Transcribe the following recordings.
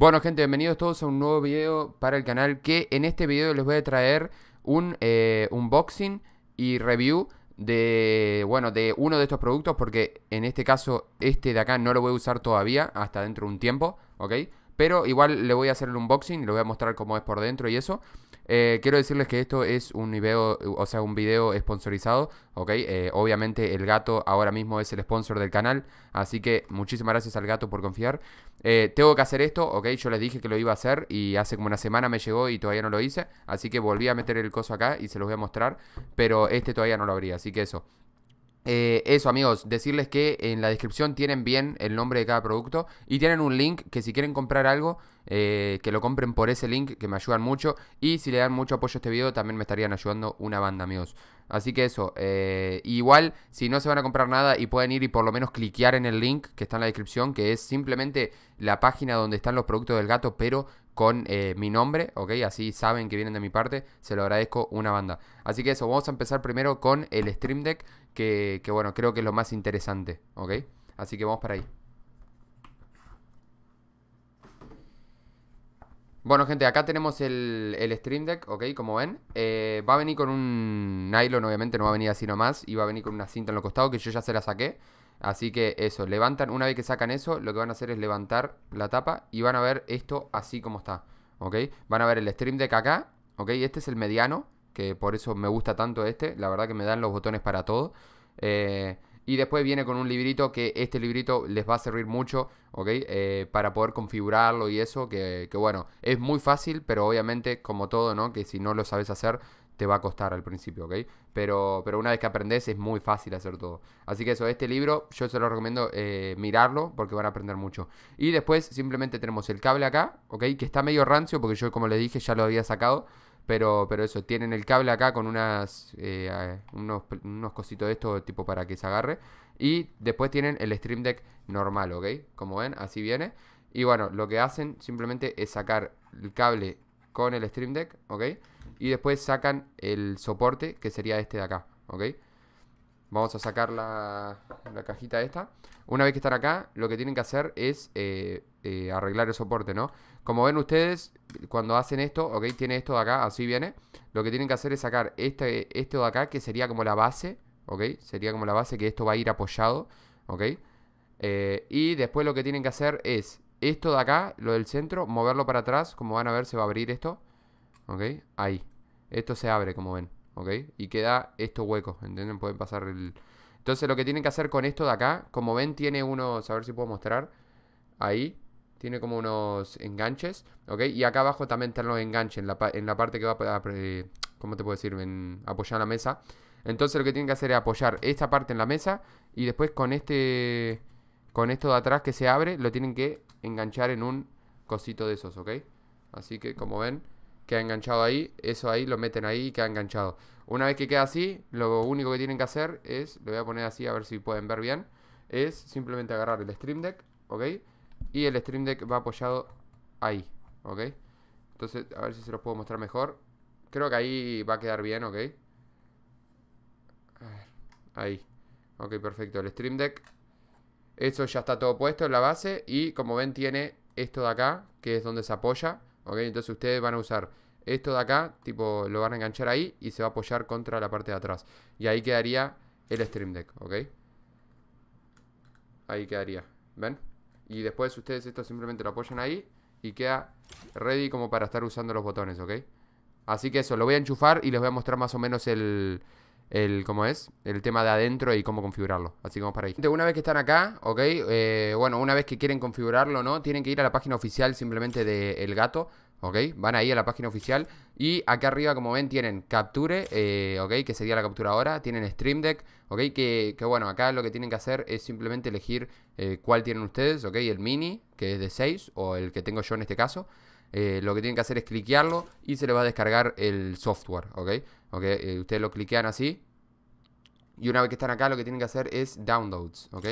Bueno gente, bienvenidos todos a un nuevo video para el canal que en este video les voy a traer un eh, unboxing y review de bueno de uno de estos productos porque en este caso este de acá no lo voy a usar todavía hasta dentro de un tiempo, ¿ok? Pero igual le voy a hacer el unboxing, le voy a mostrar cómo es por dentro y eso. Eh, quiero decirles que esto es un video, o sea, un video sponsorizado, ¿ok? Eh, obviamente el gato ahora mismo es el sponsor del canal, así que muchísimas gracias al gato por confiar. Eh, tengo que hacer esto, ¿ok? Yo les dije que lo iba a hacer y hace como una semana me llegó y todavía no lo hice, así que volví a meter el coso acá y se los voy a mostrar, pero este todavía no lo abría, así que eso. Eh, eso amigos, decirles que en la descripción tienen bien el nombre de cada producto y tienen un link que si quieren comprar algo, eh, que lo compren por ese link, que me ayudan mucho y si le dan mucho apoyo a este video también me estarían ayudando una banda amigos. Así que eso, eh, igual si no se van a comprar nada y pueden ir y por lo menos cliquear en el link que está en la descripción, que es simplemente la página donde están los productos del gato, pero con eh, mi nombre, ¿ok? Así saben que vienen de mi parte, se lo agradezco una banda. Así que eso, vamos a empezar primero con el Stream Deck, que, que bueno, creo que es lo más interesante, ¿ok? Así que vamos para ahí. Bueno, gente, acá tenemos el, el Stream Deck, ¿ok? Como ven. Eh, va a venir con un nylon, obviamente, no va a venir así nomás. Y va a venir con una cinta en los costados que yo ya se la saqué. Así que eso, levantan, una vez que sacan eso, lo que van a hacer es levantar la tapa y van a ver esto así como está, ¿ok? Van a ver el Stream Deck acá, ¿ok? Este es el mediano, que por eso me gusta tanto este. La verdad que me dan los botones para todo. Eh... Y después viene con un librito que este librito les va a servir mucho, ¿ok? Eh, para poder configurarlo y eso, que, bueno, es muy fácil, pero obviamente como todo, ¿no? Que si no lo sabes hacer, te va a costar al principio, ¿ok? Pero, pero una vez que aprendes es muy fácil hacer todo. Así que eso, este libro yo se lo recomiendo eh, mirarlo porque van a aprender mucho. Y después simplemente tenemos el cable acá, ¿ok? Que está medio rancio porque yo como les dije ya lo había sacado. Pero, eso, tienen el cable acá con unas, eh, unos, unos cositos de esto tipo para que se agarre. Y después tienen el Stream Deck normal, ¿ok? Como ven, así viene. Y bueno, lo que hacen simplemente es sacar el cable con el Stream Deck, ¿ok? Y después sacan el soporte, que sería este de acá, ¿ok? Vamos a sacar la, cajita esta. Una vez que están acá, lo que tienen que hacer es eh, eh, arreglar el soporte, ¿no? Como ven ustedes, cuando hacen esto, ok, tiene esto de acá, así viene. Lo que tienen que hacer es sacar este, esto de acá, que sería como la base, ok. Sería como la base que esto va a ir apoyado, ok. Eh, y después lo que tienen que hacer es esto de acá, lo del centro, moverlo para atrás. Como van a ver, se va a abrir esto, ok. Ahí. Esto se abre, como ven. Y queda esto hueco ¿entienden? Pueden pasar el... Entonces lo que tienen que hacer con esto de acá, como ven tiene unos, a ver si puedo mostrar, ahí, tiene como unos enganches, ¿ok? Y acá abajo también están los enganches, en la, en la parte que va a, ¿cómo te puedo decir? apoyar la mesa. Entonces lo que tienen que hacer es apoyar esta parte en la mesa y después con este, con esto de atrás que se abre, lo tienen que enganchar en un cosito de esos, ¿ok? Así que como ven, queda enganchado ahí, eso ahí lo meten ahí y queda enganchado. Una vez que queda así, lo único que tienen que hacer es, lo voy a poner así a ver si pueden ver bien, es simplemente agarrar el Stream Deck, ¿ok? Y el Stream Deck va apoyado ahí, ¿ok? Entonces, a ver si se los puedo mostrar mejor. Creo que ahí va a quedar bien, ¿ok? ahí. Ok, perfecto, el Stream Deck. Eso ya está todo puesto en la base y como ven tiene esto de acá, que es donde se apoya. Entonces ustedes van a usar esto de acá, tipo lo van a enganchar ahí y se va a apoyar contra la parte de atrás. Y ahí quedaría el Stream Deck, ¿ok? Ahí quedaría, ¿ven? Y después ustedes esto simplemente lo apoyan ahí y queda ready como para estar usando los botones, ¿ok? Así que eso, lo voy a enchufar y les voy a mostrar más o menos el, el cómo es, el tema de adentro y cómo configurarlo. Así que vamos para ahí. Una vez que están acá, ok, eh, bueno, una vez que quieren configurarlo, ¿no? Tienen que ir a la página oficial simplemente del gato. ¿ok? Van ahí a la página oficial y acá arriba, como ven, tienen capture, eh, ¿ok? Que sería la captura ahora, tienen Stream Deck, ¿ok? Que, bueno, acá lo que tienen que hacer es simplemente elegir eh, cuál tienen ustedes, ¿ok? El mini, que es de 6, o el que tengo yo en este caso. Eh, lo que tienen que hacer es cliquearlo y se les va a descargar el software, ¿ok? Ok, eh, ustedes lo cliquean así y una vez que están acá lo que tienen que hacer es downloads, ¿ok?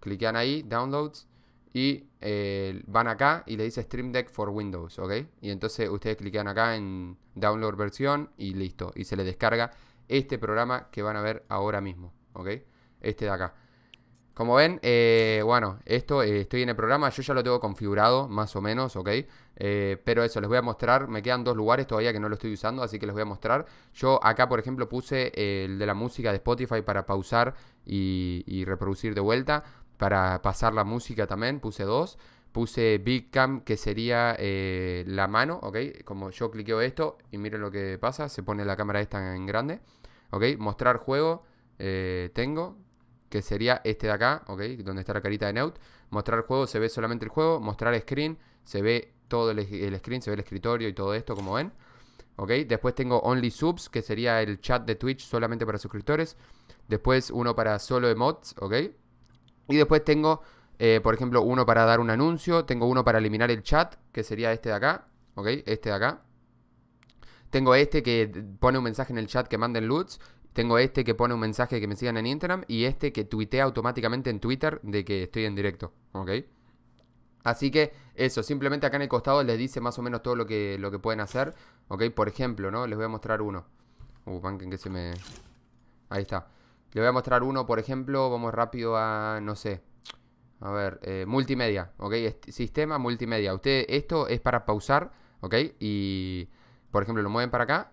Cliquean ahí, downloads y eh, van acá y le dice Stream Deck for Windows, ¿ok? Y entonces ustedes cliquean acá en download versión y listo, y se les descarga este programa que van a ver ahora mismo, ¿ok? Este de acá. Como ven, eh, bueno, esto eh, estoy en el programa, yo ya lo tengo configurado más o menos, ¿ok? Eh, pero eso, les voy a mostrar, me quedan dos lugares todavía que no lo estoy usando, así que les voy a mostrar. Yo acá, por ejemplo, puse el de la música de Spotify para pausar y, reproducir de vuelta, para pasar la música también, puse dos puse Big Cam, que sería la mano, ¿ok? Como yo cliqueo esto y miren lo que pasa, se pone la cámara esta en grande, ¿ok? Mostrar juego, tengo, que sería este de acá, ¿ok? Donde está la carita de out Mostrar juego, se ve solamente el juego. Mostrar screen, se ve todo el, screen, se ve el escritorio y todo esto, como ven. ¿ok? Después tengo Only Subs, que sería el chat de Twitch solamente para suscriptores. Después uno para solo emotes, ¿ok? Y después tengo, eh, por ejemplo, uno para dar un anuncio. Tengo uno para eliminar el chat, que sería este de acá, ¿ok? Este de acá. Tengo este que pone un mensaje en el chat que manden loots. Tengo este que pone un mensaje que me sigan en Instagram y este que tuitea automáticamente en Twitter de que estoy en directo, ¿ok? Así que eso, simplemente acá en el costado les dice más o menos todo lo que, lo que pueden hacer, ¿ok? Por ejemplo, ¿no? Les voy a mostrar uno. Uh, que se me... Ahí está. Les voy a mostrar uno, por ejemplo, vamos rápido a, no sé, a ver, eh, multimedia, ¿ok? sistema multimedia. Usted, esto es para pausar, ¿ok? Y, por ejemplo, lo mueven para acá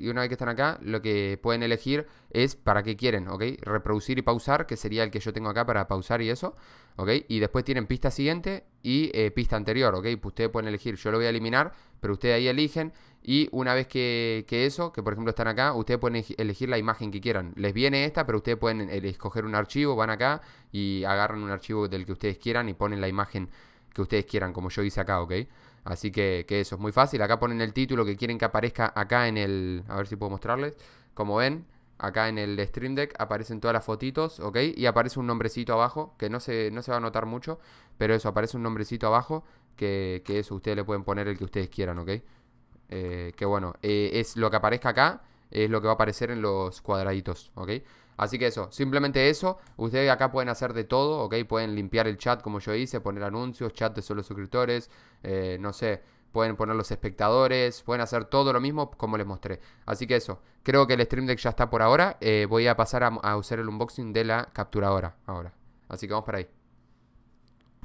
y una vez que están acá, lo que pueden elegir es para qué quieren, ¿ok? Reproducir y pausar, que sería el que yo tengo acá para pausar y eso, ¿ok? Y después tienen pista siguiente y eh, pista anterior, ¿ok? Pues ustedes pueden elegir, yo lo voy a eliminar, pero ustedes ahí eligen y una vez que, que, eso, que por ejemplo están acá, ustedes pueden elegir la imagen que quieran. Les viene esta, pero ustedes pueden eh, escoger un archivo, van acá y agarran un archivo del que ustedes quieran y ponen la imagen que ustedes quieran, como yo hice acá, ¿ok? Así que, eso, es muy fácil. Acá ponen el título que quieren que aparezca acá en el... A ver si puedo mostrarles. Como ven, acá en el Stream Deck aparecen todas las fotitos, ¿ok? Y aparece un nombrecito abajo, que no se, no se va a notar mucho, pero eso, aparece un nombrecito abajo, que, que eso, ustedes le pueden poner el que ustedes quieran, ¿ok? Eh, que bueno, eh, es lo que aparezca acá, es lo que va a aparecer en los cuadraditos, ¿ok? Así que eso, simplemente eso. Ustedes acá pueden hacer de todo, ¿ok? Pueden limpiar el chat como yo hice, poner anuncios, chat de solo suscriptores, eh, no sé, pueden poner los espectadores, pueden hacer todo lo mismo como les mostré. Así que eso, creo que el Stream Deck ya está por ahora. Eh, voy a pasar a, usar el unboxing de la capturadora ahora. Así que vamos para ahí.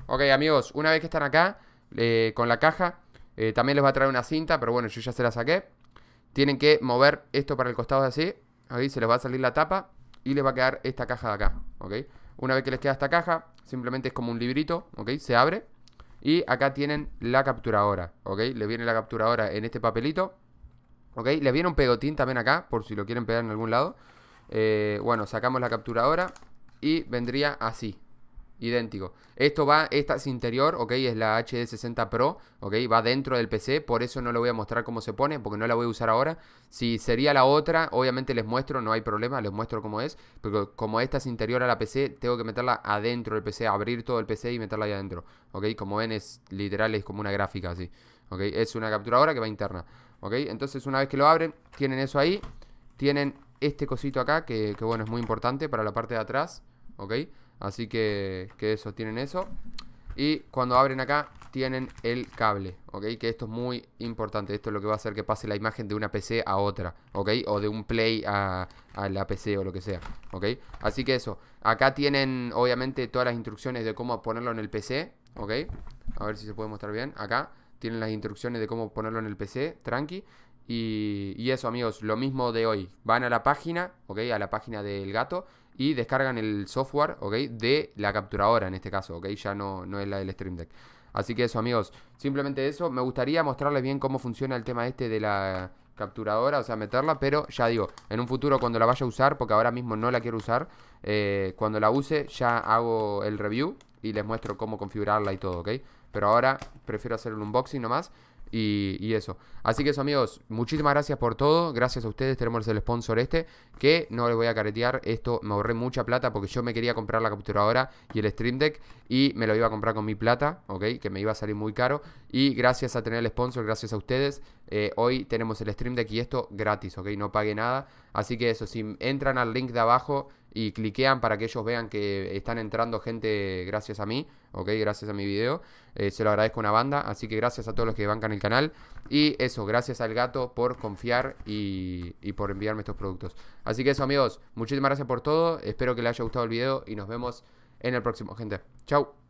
Ok amigos, una vez que están acá eh, con la caja, también les va a traer una cinta, pero bueno, yo ya se la saqué. Tienen que mover esto para el costado así. Ahí se les va a salir la tapa y les va a quedar esta caja de acá, ¿ok? Una vez que les queda esta caja, simplemente es como un librito, ¿ok? Se abre y acá tienen la capturadora, ¿ok? Le viene la capturadora en este papelito, ¿ok? Le viene un pegotín también acá, por si lo quieren pegar en algún lado. Eh, bueno, sacamos la capturadora y vendría así, idéntico. Esto va, esta es interior, ok, es la HD60 Pro, ok, va dentro del PC, por eso no lo voy a mostrar cómo se pone, porque no la voy a usar ahora. Si sería la otra, obviamente les muestro, no hay problema, les muestro cómo es, pero como esta es interior a la PC, tengo que meterla adentro del PC, abrir todo el PC y meterla ahí adentro, ok, como ven es literal, es como una gráfica así, ok, es una capturadora que va interna, ok, entonces una vez que lo abren, tienen eso ahí, tienen este cosito acá, que, que bueno, es muy importante para la parte de atrás, ok, Así que, eso, tienen eso Y cuando abren acá tienen el cable, ¿ok? Que esto es muy importante, esto es lo que va a hacer que pase la imagen de una PC a otra, ¿ok? O de un Play a, la PC o lo que sea, ¿ok? Así que eso, acá tienen obviamente todas las instrucciones de cómo ponerlo en el PC, ¿ok? A ver si se puede mostrar bien, acá tienen las instrucciones de cómo ponerlo en el PC, tranqui y, y eso amigos, lo mismo de hoy, van a la página, ¿ok? A la página del gato y descargan el software, ¿ok? De la capturadora en este caso, ¿ok? Ya no, no es la del Stream Deck. Así que eso, amigos, simplemente eso. Me gustaría mostrarles bien cómo funciona el tema este de la capturadora, o sea, meterla, pero ya digo, en un futuro cuando la vaya a usar, porque ahora mismo no la quiero usar, eh, cuando la use ya hago el review y les muestro cómo configurarla y todo, ¿ok? Pero ahora prefiero hacer el unboxing nomás. Y, eso. Así que eso, amigos, muchísimas gracias por todo. Gracias a ustedes tenemos el sponsor este, que no les voy a caretear. Esto me ahorré mucha plata porque yo me quería comprar la capturadora y el Stream Deck y me lo iba a comprar con mi plata, ¿ok? Que me iba a salir muy caro. Y gracias a tener el sponsor, gracias a ustedes, eh, hoy tenemos el Stream Deck y esto gratis, ¿ok? No pague nada. Así que eso, si entran al link de abajo y cliquean para que ellos vean que están entrando gente gracias a mí. ¿ok? Gracias a mi video. Eh, se lo agradezco una banda. Así que gracias a todos los que bancan el canal. Y eso, gracias al gato por confiar y, y por enviarme estos productos. Así que eso, amigos. Muchísimas gracias por todo. Espero que les haya gustado el video y nos vemos en el próximo, gente. chao.